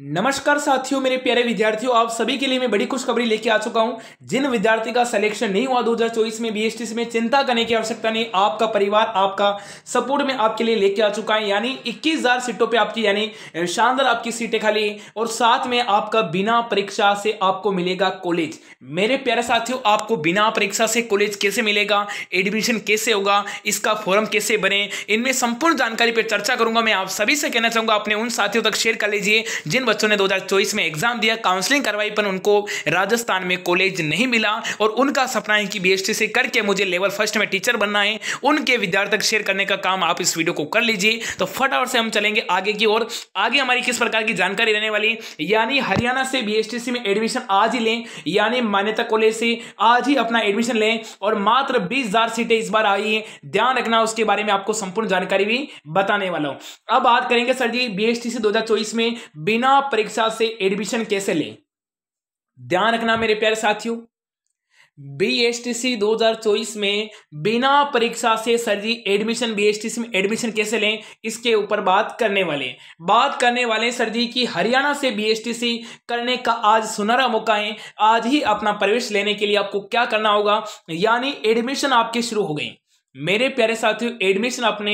नमस्कार साथियों मेरे प्यारे विद्यार्थियों आप सभी के लिए मैं बड़ी खुशखबरी लेके आ चुका हूं जिन विद्यार्थी का सिलेक्शन नहीं हुआ दो हजार चौबीस में बीएसटीसी में चिंता करने की आवश्यकता नहीं आपका परिवार आपका सपोर्ट में आपके लिए लेके आ चुका है यानी हजार सीटों पे आपकी यानी शानदार आपकी सीटें खाली और साथ में आपका बिना परीक्षा से आपको मिलेगा कॉलेज मेरे प्यारे साथियों आपको बिना परीक्षा से कॉलेज कैसे मिलेगा एडमिशन कैसे होगा इसका फॉर्म कैसे बने इनमें संपूर्ण जानकारी पर चर्चा करूंगा मैं आप सभी से कहना चाहूंगा अपने उन साथियों तक शेयर कर लीजिए जिन बच्चों ने 2024 में एग्जाम दिया काउंसलिंग करवाई पर उनको राजस्थान में कॉलेज नहीं मिला और उनका सपना है कि बी से करके मुझे लेवल फर्स्ट में टीचर बनना है उनके विद्यार्थी तक शेयर करने का काम आप इस वीडियो को कर लीजिए तो फटाफट से हम चलेंगे आगे की ओर आगे हमारी किस प्रकार की जानकारी रहने वाली यानी हरियाणा से बी में एडमिशन आज ही लें यानी मान्यता कॉलेज से आज ही अपना एडमिशन लें और मात्र बीस सीटें इस बार आई है ध्यान रखना उसके बारे में आपको संपूर्ण जानकारी भी बताने वाला हूं अब बात करेंगे सर जी बी से 2024 में बिना बिना परीक्षा से एडमिशन कैसे लें ध्यान रखना मेरे प्यारे साथियों बी एस टी सी दो हजार चौबीस में बिना परीक्षा से sir ji admission B S T C में एडमिशन कैसे लें इसके ऊपर बात करने वाले बात करने वाले सर जी की हरियाणा से बी एस टी सी करने का आज सुनहरा मौका है आज ही अपना प्रवेश लेने के लिए आपको क्या करना होगा यानी एडमिशन आपके शुरू हो गए मेरे प्यारे साथियों एडमिशन अपने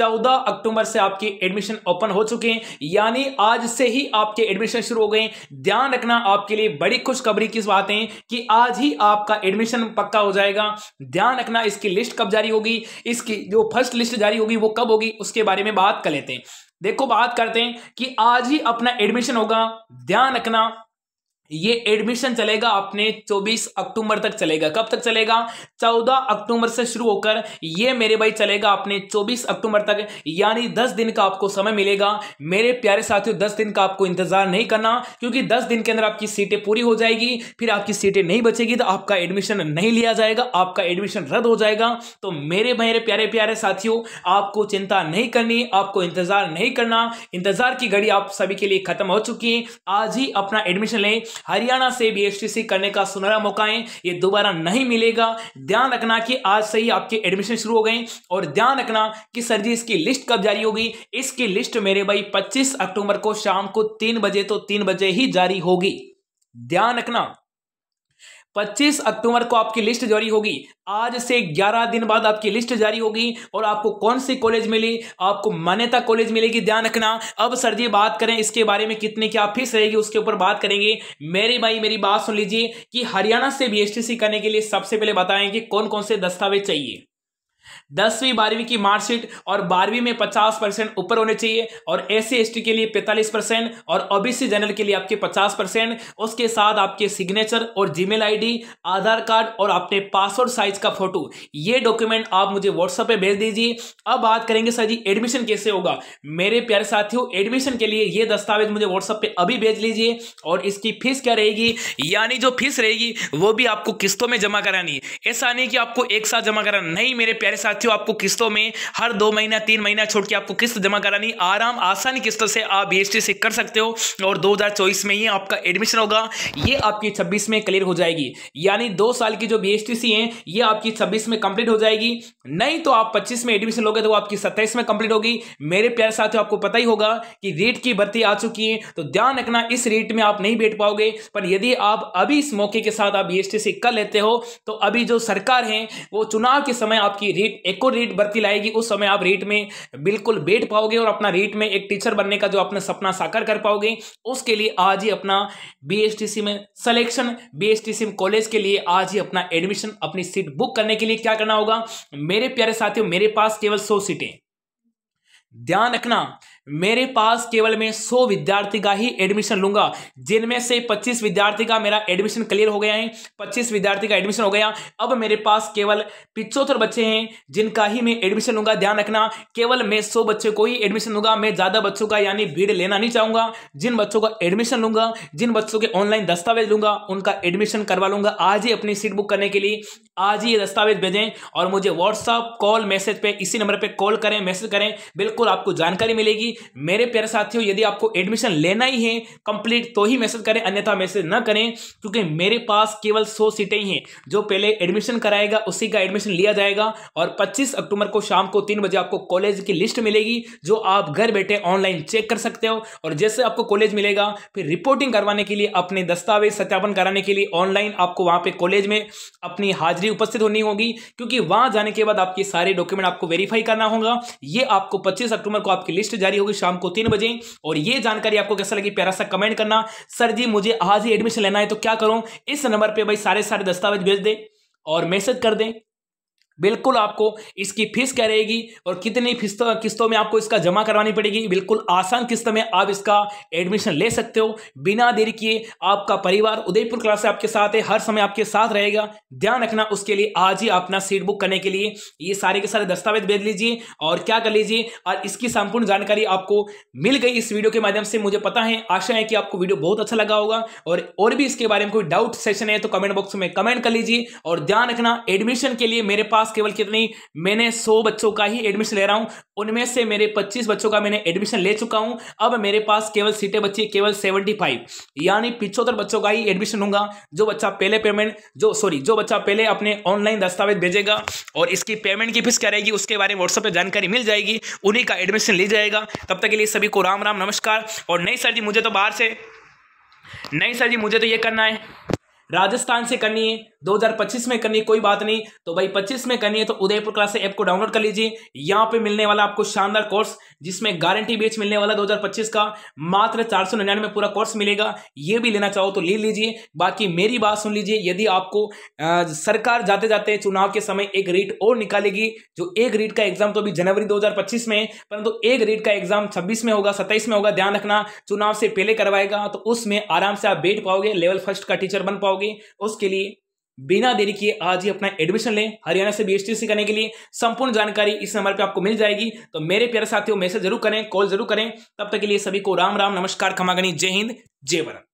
14 अक्टूबर से आपके एडमिशन ओपन हो चुके हैं यानी आज से ही आपके एडमिशन शुरू हो गए ध्यान रखना आपके लिए बड़ी खुशखबरी की बात है कि आज ही आपका एडमिशन पक्का हो जाएगा ध्यान रखना इसकी लिस्ट कब जारी होगी इसकी जो फर्स्ट लिस्ट जारी होगी वो कब होगी उसके बारे में बात कर लेते हैं देखो बात करते हैं कि आज ही अपना एडमिशन होगा ध्यान रखना ये एडमिशन चलेगा आपने 24 अक्टूबर तक चलेगा कब तक चलेगा 14 अक्टूबर से शुरू होकर ये मेरे भाई चलेगा आपने 24 अक्टूबर तक यानी 10 दिन का आपको समय मिलेगा मेरे प्यारे साथियों 10 दिन का आपको इंतजार नहीं करना क्योंकि 10 दिन के अंदर आपकी सीटें पूरी हो जाएगी फिर आपकी सीटें नहीं बचेगी तो आपका एडमिशन नहीं लिया जाएगा आपका एडमिशन रद्द हो जाएगा तो मेरे मेरे प्यारे प्यारे साथियों आपको चिंता नहीं करनी आपको इंतजार नहीं करना इंतजार की घड़ी आप सभी के लिए खत्म हो चुकी है आज ही अपना एडमिशन लें हरियाणा से भी सी करने का सुनहरा मौका है ये दोबारा नहीं मिलेगा ध्यान रखना कि आज से ही आपके एडमिशन शुरू हो गए और ध्यान रखना कि सर जी इसकी लिस्ट कब जारी होगी इसकी लिस्ट मेरे भाई पच्चीस अक्टूबर को शाम को तीन बजे तो तीन बजे ही जारी होगी ध्यान रखना 25 अक्टूबर को आपकी लिस्ट जारी होगी आज से 11 दिन बाद आपकी लिस्ट जारी होगी और आपको कौन सी कॉलेज मिली आपको मान्यता कॉलेज मिलेगी ध्यान रखना अब सर जी बात करें इसके बारे में कितने क्या फीस रहेगी उसके ऊपर बात करेंगे मेरे भाई मेरी बात सुन लीजिए कि हरियाणा से बी करने के लिए सबसे पहले बताएं कि कौन कौन से दस्तावेज चाहिए दसवीं बारहवीं की मार्कशीट और बारहवीं में पचास परसेंट ऊपर होने चाहिए और एस सी के लिए पैंतालीस परसेंट और ओबीसी जनरल के लिए आपके पचास परसेंट उसके साथ आपके सिग्नेचर और जीमेल आईडी आधार कार्ड और आपने पासवर्ड साइज का फोटो ये डॉक्यूमेंट आप मुझे व्हाट्सएप पे भेज दीजिए अब बात करेंगे सर जी एडमिशन कैसे होगा मेरे प्यारे साथियों एडमिशन के लिए ये दस्तावेज मुझे व्हाट्सएप पे अभी भेज लीजिए और इसकी फीस क्या रहेगी यानी जो फीस रहेगी वो भी आपको किस्तों में जमा करानी है ऐसा नहीं कि आपको एक साथ जमा कराना नहीं मेरे प्यारे प्यारे साथियों आपको किस्तों में हर दो महीना तीन महीना छोड़ के आपको किस्त जमा करानी आराम आसानी किस्तों से आप बी से कर सकते हो और दो में ही आपका एडमिशन होगा ये आपकी छब्बीस में क्लियर हो जाएगी यानी दो साल की जो बी है ये आपकी छब्बीस में कंप्लीट हो जाएगी नहीं तो आप पच्चीस में एडमिशन लोगे तो आपकी सत्ताईस में कंप्लीट होगी मेरे प्यारे साथियों आपको पता ही होगा कि रेट की भर्ती आ चुकी है तो ध्यान रखना इस रेट में आप नहीं बैठ पाओगे पर यदि आप अभी इस मौके के साथ आप बी से कर लेते हो तो अभी जो सरकार है वो चुनाव के समय आपकी रीट और रीट भर्ती लाएगी उस समय आप रीट में बिल्कुल बैठ पाओगे और अपना रीट में एक टीचर बनने का जो अपना सपना साकार कर पाओगे उसके लिए आज ही अपना बीएसटीसी में सिलेक्शन बीएसटीसी कॉलेज के लिए आज ही अपना एडमिशन अपनी सीट बुक करने के लिए क्या करना होगा मेरे प्यारे साथियों मेरे पास केवल सौ सीटें ध्यान रखना मेरे पास केवल मैं सौ विद्यार्थी का ही एडमिशन लूंगा जिनमें से पच्चीस विद्यार्थी का मेरा एडमिशन क्लियर हो गया है पच्चीस विद्यार्थी का एडमिशन हो गया अब मेरे पास केवल पिचोत्तर बच्चे हैं जिनका ही मैं एडमिशन लूंगा ध्यान रखना केवल मैं सौ बच्चे को ही एडमिशन लूंगा मैं ज़्यादा बच्चों का यानी भीड़ लेना नहीं चाहूंगा जिन बच्चों का एडमिशन लूंगा जिन बच्चों के ऑनलाइन दस्तावेज लूंगा उनका एडमिशन करवा लूंगा आज ही अपनी सीट बुक करने के लिए आज ही ये दस्तावेज भेजें और मुझे व्हाट्सअप कॉल मैसेज पे इसी नंबर पर कॉल करें मैसेज करें बिल्कुल आपको जानकारी मिलेगी मेरे प्यारे साथियों यदि आपको एडमिशन लेना ही है कंप्लीट तो ही मैसेज करें अन्यथा मैसेज ना करें क्योंकि मेरे पास केवल सौ सीटें ही हैं जो पहले एडमिशन कराएगा उसी का एडमिशन लिया जाएगा और पच्चीस अक्टूबर को शाम को तीन बजे आपको कॉलेज की लिस्ट मिलेगी जो आप घर बैठे ऑनलाइन चेक कर सकते हो और जैसे आपको कॉलेज मिलेगा फिर रिपोर्टिंग करवाने के लिए अपने दस्तावेज सत्यापन कराने के लिए ऑनलाइन आपको वहां पे कॉलेज में अपनी हाजिरी उपस्थित होनी होगी क्योंकि वहां जाने के बाद आपके सारे डॉक्यूमेंट आपको वेरीफाई करना होगा ये आपको 25 अक्टूबर को आपकी लिस्ट जारी होगी शाम को तीन बजे और ये जानकारी आपको कैसा लगी प्यारा सा कमेंट करना सर जी मुझे आज ही एडमिशन लेना है तो क्या करूं इस नंबर पर भाई सारे सारे दस्तावेज भेज दें और मैसेज कर दें बिल्कुल आपको इसकी फीस क्या रहेगी और कितनी फीस किस्तों में आपको इसका जमा करवानी पड़ेगी बिल्कुल आसान किस्त में आप इसका एडमिशन ले सकते हो बिना देरी किए आपका परिवार उदयपुर क्लास से आपके साथ है हर समय आपके साथ रहेगा ध्यान रखना उसके लिए आज ही अपना सीट बुक करने के लिए ये सारे के सारे दस्तावेज भेज लीजिए और क्या कर लीजिए और इसकी संपूर्ण जानकारी आपको मिल गई इस वीडियो के माध्यम से मुझे पता है आशा है कि आपको वीडियो बहुत अच्छा लगा होगा और और भी इसके बारे में कोई डाउट सेशन है तो कमेंट बॉक्स में कमेंट कर लीजिए और ध्यान रखना एडमिशन के लिए मेरे पास पास केवल कितनी मैंने सौ बच्चों का ही एडमिशन ले रहा हूं उनमें से मेरे पच्चीस बच्चों का मैंने एडमिशन ले चुका हूं अब मेरे पास केवल सीटें बची केवल सेवेंटी फाइव यानी पिछहत्तर बच्चों का ही एडमिशन लूंगा जो बच्चा पहले पेमेंट जो सॉरी जो बच्चा पहले अपने ऑनलाइन दस्तावेज भेजेगा और इसकी पेमेंट की फीस क्या रहेगी उसके बारे में व्हाट्सएप पर जानकारी मिल जाएगी उन्हीं का एडमिशन ली जाएगा तब तक के लिए सभी को राम राम नमस्कार और नहीं सर जी मुझे तो बाहर से नहीं सर जी मुझे तो ये करना है राजस्थान से करनी है 2025 में करनी है कोई बात नहीं तो भाई 25 में करनी है तो उदयपुर क्लास ऐप को डाउनलोड कर लीजिए यहाँ पे मिलने वाला आपको शानदार कोर्स जिसमें गारंटी बेच मिलने वाला 2025 का मात्र चार सौ निन्यानवे पूरा कोर्स मिलेगा ये भी लेना चाहो तो ले लीजिए बाकी मेरी बात सुन लीजिए यदि आपको आ, सरकार जाते जाते चुनाव के समय एक रीट और निकालेगी जो एक रीट का एग्जाम तो अभी जनवरी 2025 में परंतु तो एक रीट का एग्जाम 26 में होगा 27 में होगा ध्यान रखना चुनाव से पहले करवाएगा तो उसमें आराम से आप बैठ पाओगे लेवल फर्स्ट का टीचर बन पाओगे होंगे उसके लिए बिना देरी किए आज ही अपना एडमिशन लें हरियाणा से सी करने के लिए संपूर्ण जानकारी इस नंबर पे आपको मिल जाएगी तो मेरे प्यारे साथियों मैसेज जरूर करें कॉल जरूर करें तब तक के लिए सभी को राम राम नमस्कार खमागनी जय हिंद जय भारत